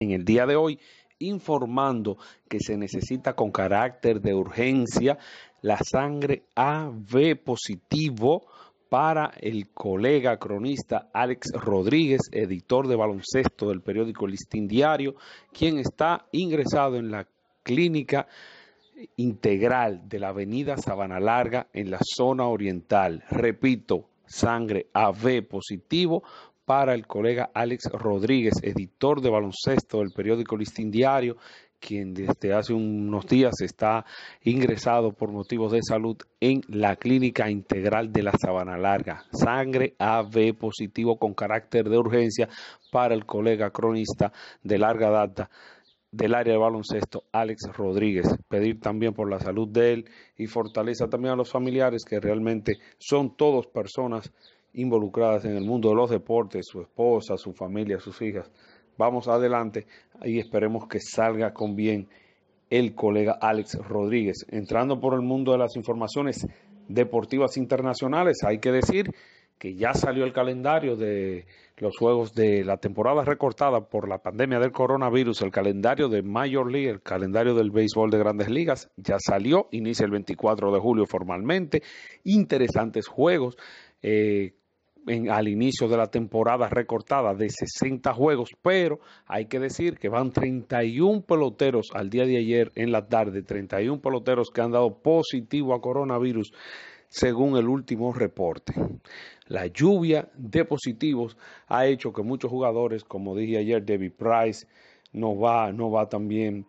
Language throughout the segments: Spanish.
en el día de hoy informando que se necesita con carácter de urgencia la sangre AB positivo para el colega cronista Alex Rodríguez, editor de baloncesto del periódico Listín Diario, quien está ingresado en la clínica integral de la avenida Sabana Larga en la zona oriental. Repito, sangre AB positivo para el colega Alex Rodríguez, editor de baloncesto del periódico Listín Diario, quien desde hace unos días está ingresado por motivos de salud en la Clínica Integral de la Sabana Larga. Sangre AB positivo con carácter de urgencia para el colega cronista de larga data del área de baloncesto, Alex Rodríguez. Pedir también por la salud de él y fortaleza también a los familiares que realmente son todos personas involucradas en el mundo de los deportes, su esposa, su familia, sus hijas. Vamos adelante y esperemos que salga con bien el colega Alex Rodríguez. Entrando por el mundo de las informaciones deportivas internacionales, hay que decir que ya salió el calendario de los juegos de la temporada recortada por la pandemia del coronavirus, el calendario de Major League, el calendario del béisbol de grandes ligas, ya salió, inicia el 24 de julio formalmente, interesantes juegos. Eh, al inicio de la temporada recortada de 60 juegos, pero hay que decir que van 31 peloteros al día de ayer en la tarde, 31 peloteros que han dado positivo a coronavirus según el último reporte. La lluvia de positivos ha hecho que muchos jugadores, como dije ayer, David Price, no va, no va también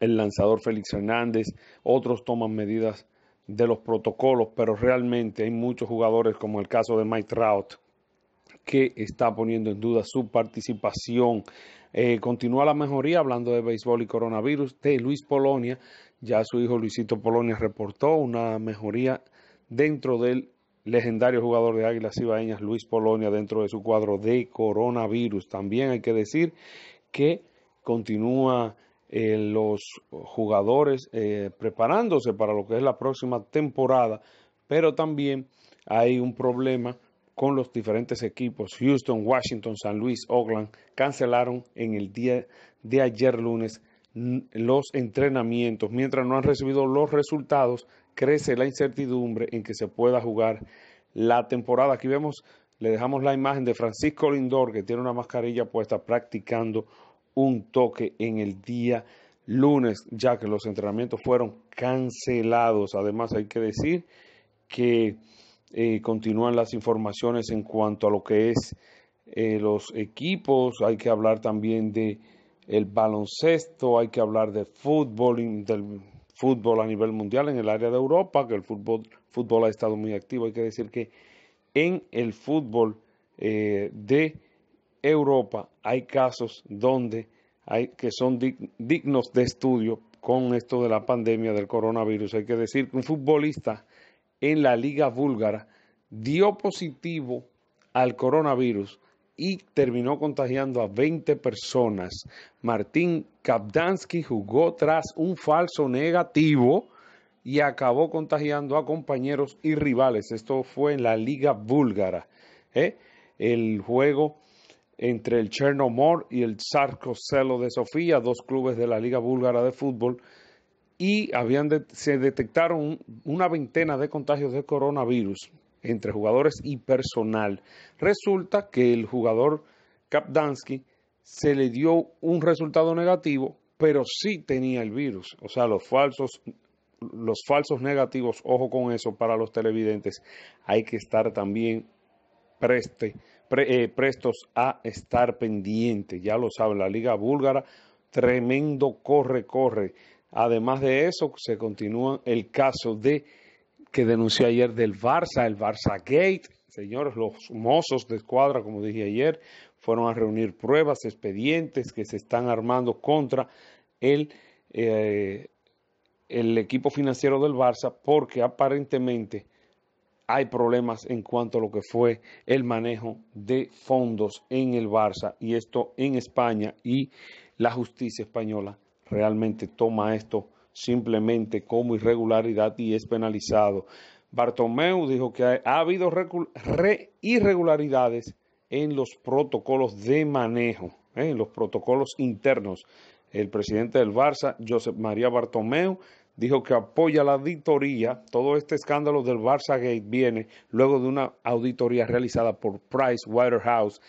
el lanzador Félix Hernández, otros toman medidas de los protocolos, pero realmente hay muchos jugadores, como el caso de Mike Trout, que está poniendo en duda su participación. Eh, continúa la mejoría hablando de béisbol y coronavirus de Luis Polonia. Ya su hijo Luisito Polonia reportó una mejoría dentro del legendario jugador de Águilas Cibaeñas, Luis Polonia, dentro de su cuadro de coronavirus. También hay que decir que continúa eh, los jugadores eh, preparándose para lo que es la próxima temporada, pero también hay un problema con los diferentes equipos. Houston, Washington, San Luis, Oakland cancelaron en el día de ayer lunes los entrenamientos. Mientras no han recibido los resultados, crece la incertidumbre en que se pueda jugar la temporada. Aquí vemos, le dejamos la imagen de Francisco Lindor, que tiene una mascarilla puesta practicando un toque en el día lunes, ya que los entrenamientos fueron cancelados. Además, hay que decir que eh, continúan las informaciones en cuanto a lo que es eh, los equipos. Hay que hablar también de el baloncesto, hay que hablar de fútbol, del fútbol a nivel mundial en el área de Europa, que el fútbol, fútbol ha estado muy activo. Hay que decir que en el fútbol eh, de Europa hay casos donde hay, que son dignos de estudio con esto de la pandemia del coronavirus. Hay que decir que un futbolista en la liga búlgara dio positivo al coronavirus y terminó contagiando a 20 personas. Martín Kapdansky jugó tras un falso negativo y acabó contagiando a compañeros y rivales. Esto fue en la liga búlgara. ¿eh? El juego entre el Chernomor y el Sarko de Sofía, dos clubes de la Liga Búlgara de Fútbol, y se detectaron una veintena de contagios de coronavirus entre jugadores y personal. Resulta que el jugador Kapdansky se le dio un resultado negativo, pero sí tenía el virus, o sea, los falsos los falsos negativos, ojo con eso para los televidentes, hay que estar también preste eh, prestos a estar pendientes. Ya lo sabe, la Liga Búlgara, tremendo corre, corre. Además de eso, se continúa el caso de que denunció ayer del Barça, el Barça Gate. Señores, los mozos de escuadra, como dije ayer, fueron a reunir pruebas, expedientes que se están armando contra el, eh, el equipo financiero del Barça porque aparentemente hay problemas en cuanto a lo que fue el manejo de fondos en el Barça y esto en España y la justicia española realmente toma esto simplemente como irregularidad y es penalizado. Bartomeu dijo que ha, habido irregularidades en los protocolos de manejo, ¿eh? en los protocolos internos. El presidente del Barça, Josep María Bartomeu, dijo que apoya la auditoría. Todo este escándalo del Barça Gate viene luego de una auditoría realizada por Price Waterhouse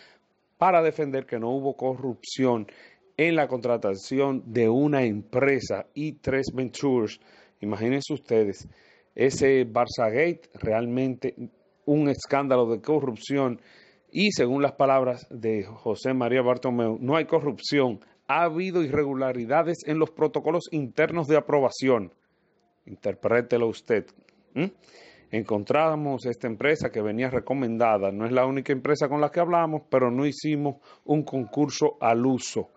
para defender que no hubo corrupción en la contratación de una empresa y tres ventures. Imagínense ustedes, ese Barça Gate realmente un escándalo de corrupción y según las palabras de José María Bartomeu, no hay corrupción, ha habido irregularidades en los protocolos internos de aprobación interprételo usted. Encontramos esta empresa que venía recomendada, no es la única empresa con la que hablamos, pero no hicimos un concurso al uso.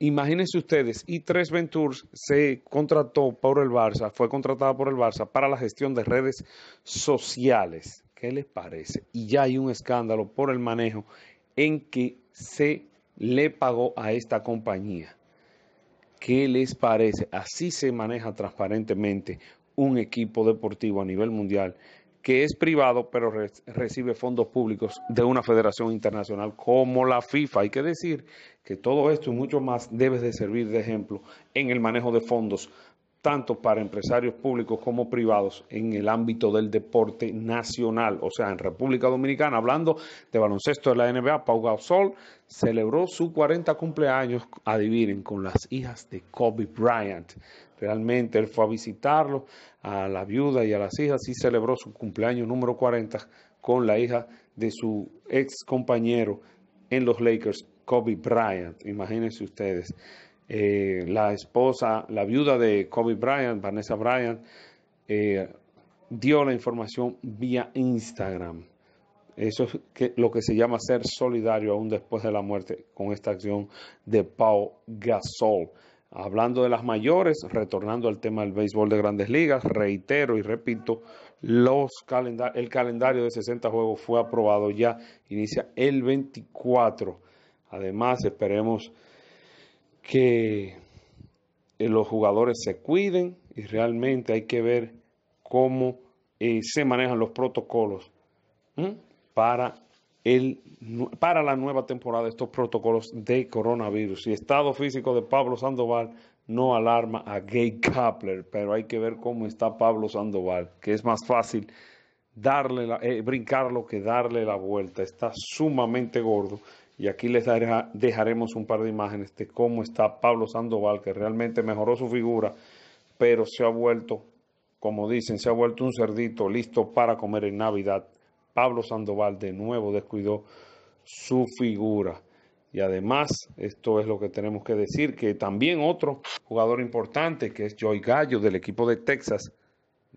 Imagínense ustedes, y 3 Ventures se contrató por el Barça, fue contratada por el Barça para la gestión de redes sociales. ¿Qué les parece? Y ya hay un escándalo por el manejo en que se le pagó a esta compañía. ¿Qué les parece? Así se maneja transparentemente un equipo deportivo a nivel mundial que es privado pero recibe fondos públicos de una federación internacional como la FIFA. Hay que decir que todo esto y mucho más debe de servir de ejemplo en el manejo de fondos tanto para empresarios públicos como privados en el ámbito del deporte nacional, o sea, en República Dominicana. Hablando de baloncesto de la NBA, Pau Gasol celebró su 40 cumpleaños, adivinen, con las hijas de Kobe Bryant. Realmente él fue a visitarlo a la viuda y a las hijas y celebró su cumpleaños número 40 con la hija de su ex compañero en los Lakers, Kobe Bryant. Imagínense ustedes. Eh, la esposa, la viuda de Kobe Bryant, Vanessa Bryant, eh, dio la información vía Instagram. Eso es lo que se llama ser solidario aún después de la muerte con esta acción de Pau Gasol. Hablando de las mayores, retornando al tema del béisbol de grandes ligas, reitero y repito, el calendario de 60 juegos fue aprobado ya, inicia el 24. Además, esperemos que los jugadores se cuiden y realmente hay que ver cómo eh, se manejan los protocolos para, para la nueva temporada, estos protocolos de coronavirus. Y el estado físico de Pablo Sandoval no alarma a Gay Kapler, pero hay que ver cómo está Pablo Sandoval, que es más fácil darle eh, brincarlo que darle la vuelta. Está sumamente gordo y aquí les dejaremos un par de imágenes de cómo está Pablo Sandoval, que realmente mejoró su figura, pero se ha vuelto, como dicen, se ha vuelto un cerdito listo para comer en Navidad. Pablo Sandoval de nuevo descuidó su figura. Y además, esto es lo que tenemos que decir, que también otro jugador importante, que es Joy Gallo del equipo de Texas,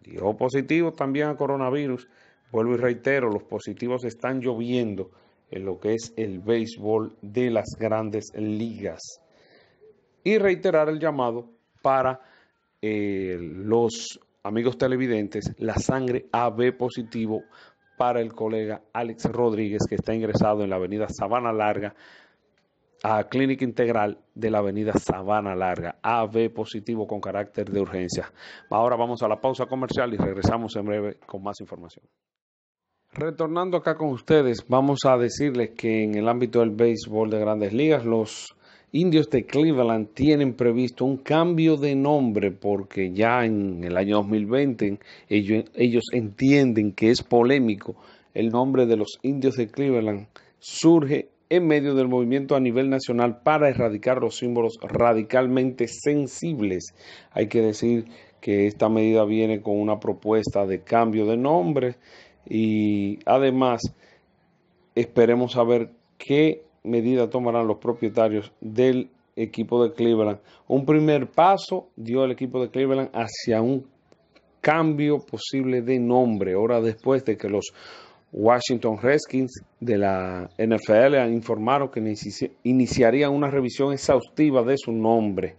dio positivo también a coronavirus. Vuelvo y reitero, los positivos están lloviendo en lo que es el béisbol de las grandes ligas. Y reiterar el llamado para eh, los amigos televidentes, la sangre AB positivo para el colega Alex Rodríguez, que está ingresado en la avenida Sabana Larga, a Clínica Integral de la Avenida Sabana Larga, AB positivo con carácter de urgencia. Ahora vamos a la pausa comercial y regresamos en breve con más información. Retornando acá con ustedes, vamos a decirles que en el ámbito del béisbol de grandes ligas, los indios de Cleveland tienen previsto un cambio de nombre porque ya en el año 2020 ellos, entienden que es polémico el nombre de los indios de Cleveland surge en medio del movimiento a nivel nacional para erradicar los símbolos radicalmente sensibles. Hay que decir que esta medida viene con una propuesta de cambio de nombre y además, esperemos saber qué medida tomarán los propietarios del equipo de Cleveland. Un primer paso dio el equipo de Cleveland hacia un cambio posible de nombre, ahora después de que los Washington Redskins de la NFL informaron que iniciarían una revisión exhaustiva de su nombre.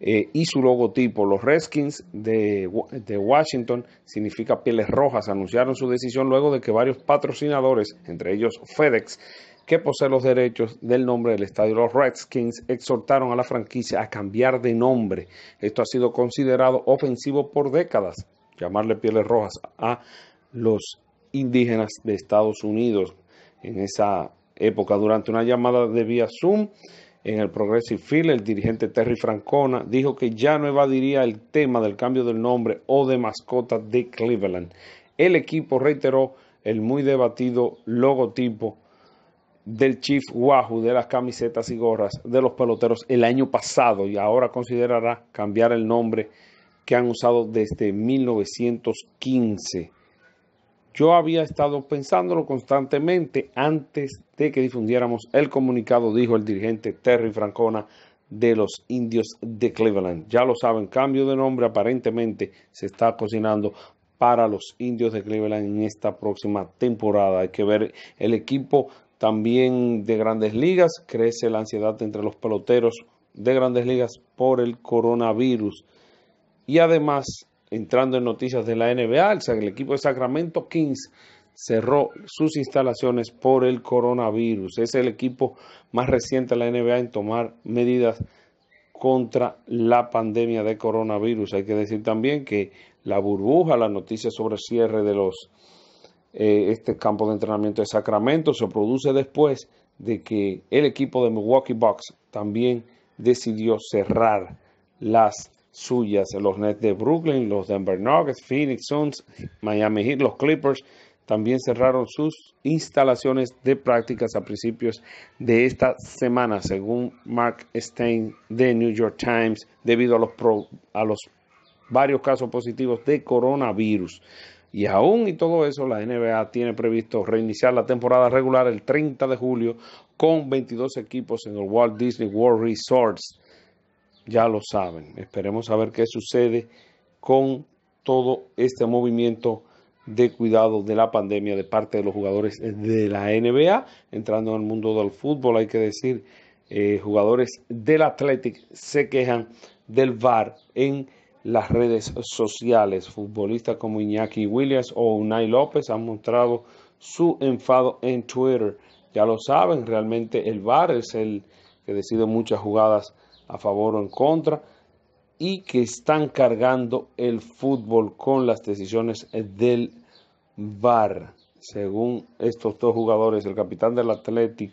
Eh, y su logotipo. Los Redskins de, de, Washington significa pieles rojas. Anunciaron su decisión luego de que varios patrocinadores, entre ellos FedEx, que posee los derechos del nombre del estadio. Los Redskins exhortaron a la franquicia a cambiar de nombre. Esto ha sido considerado ofensivo por décadas, llamarle pieles rojas a los indígenas de Estados Unidos en esa época durante una llamada de vía Zoom en el Progressive Field, el dirigente Terry Francona dijo que ya no evadiría el tema del cambio del nombre o de mascota de Cleveland. El equipo reiteró el muy debatido logotipo del Chief Wahoo de las camisetas y gorras de los peloteros el año pasado y ahora considerará cambiar el nombre que han usado desde 1915. Yo había estado pensándolo constantemente antes de que difundiéramos el comunicado, dijo el dirigente Terry Francona de los indios de Cleveland. Ya lo saben, cambio de nombre aparentemente se está cocinando para los indios de Cleveland en esta próxima temporada. Hay que ver el equipo también de grandes ligas. Crece la ansiedad entre los peloteros de grandes ligas por el coronavirus. Y además entrando en noticias de la NBA, el equipo de Sacramento Kings cerró sus instalaciones por el coronavirus. Es el equipo más reciente de la NBA en tomar medidas contra la pandemia de coronavirus. Hay que decir también que la burbuja, la noticia sobre el cierre de los eh, este campo de entrenamiento de Sacramento se produce después de que el equipo de Milwaukee Bucks también decidió cerrar las suyas, los Nets de Brooklyn, los Denver Nuggets, Phoenix Suns, Miami Heat, los Clippers también cerraron sus instalaciones de prácticas a principios de esta semana, según Mark Stein de New York Times, debido a los, a los varios casos positivos de coronavirus. Y aún y todo eso, la NBA tiene previsto reiniciar la temporada regular el 30 de julio con 22 equipos en el Walt Disney World Resorts ya lo saben. Esperemos a ver qué sucede con todo este movimiento de cuidado de la pandemia de parte de los jugadores de la NBA. Entrando en el mundo del fútbol, hay que decir, eh, jugadores del Athletic se quejan del VAR en las redes sociales. Futbolistas como Iñaki Williams o Unai López han mostrado su enfado en Twitter. Ya lo saben, realmente el VAR es el que decide muchas jugadas a favor o en contra, y que están cargando el fútbol con las decisiones del VAR. Según estos dos jugadores, el capitán del Athletic,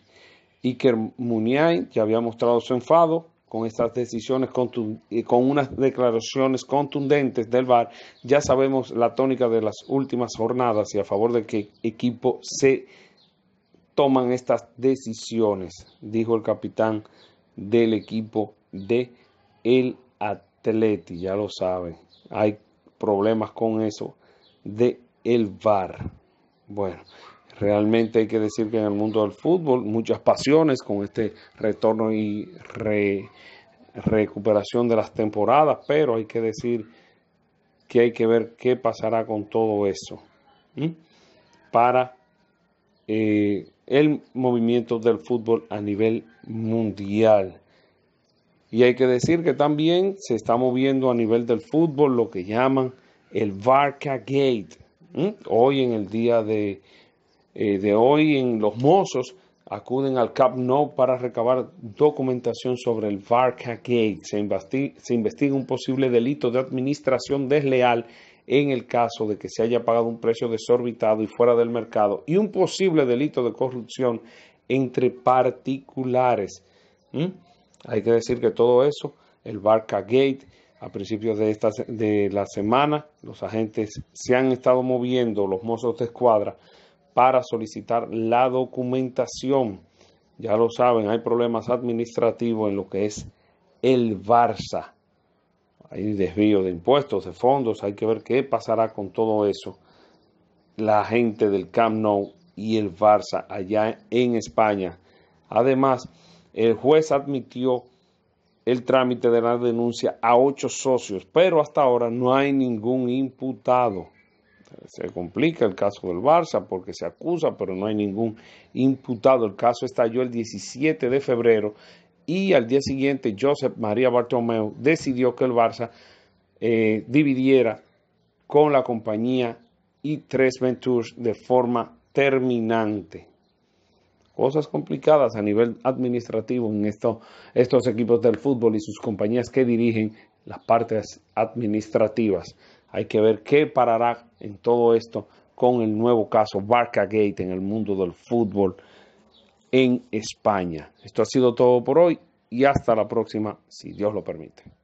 Iker Muniain, ya había mostrado su enfado con estas decisiones, eh, con unas declaraciones contundentes del VAR. Ya sabemos la tónica de las últimas jornadas y a favor de qué equipo se toman estas decisiones, dijo el capitán del equipo de el Atleti, ya lo saben. Hay problemas con eso de el VAR. Bueno, realmente hay que decir que en el mundo del fútbol muchas pasiones con este retorno y recuperación de las temporadas, pero hay que decir que hay que ver qué pasará con todo eso para eh, el movimiento del fútbol a nivel mundial. Y hay que decir que también se está moviendo a nivel del fútbol lo que llaman el Barca Gate. Hoy en el día eh, de, hoy en Los Mozos acuden al Cap Nou para recabar documentación sobre el Barca Gate. Se investiga, un posible delito de administración desleal en el caso de que se haya pagado un precio desorbitado y fuera del mercado y un posible delito de corrupción entre particulares. Hay que decir que todo eso, el Barca Gate, a principios de, esta, de la semana, los agentes se han estado moviendo, los mozos de escuadra, para solicitar la documentación. Ya lo saben, hay problemas administrativos en lo que es el Barça. Hay desvío de impuestos, de fondos, hay que ver qué pasará con todo eso. La gente del Camp Nou y el Barça allá en España. Además, el juez admitió el trámite de la denuncia a ocho socios, pero hasta ahora no hay ningún imputado. Se complica el caso del Barça porque se acusa, pero no hay ningún imputado. El caso estalló el 17 de febrero y al día siguiente Josep María Bartomeu decidió que el Barça eh, dividiera con la compañía y tres Ventures de forma terminante cosas complicadas a nivel administrativo en estos equipos del fútbol y sus compañías que dirigen las partes administrativas. Hay que ver qué parará en todo esto con el nuevo caso Barca Gate en el mundo del fútbol en España. Esto ha sido todo por hoy y hasta la próxima, si Dios lo permite.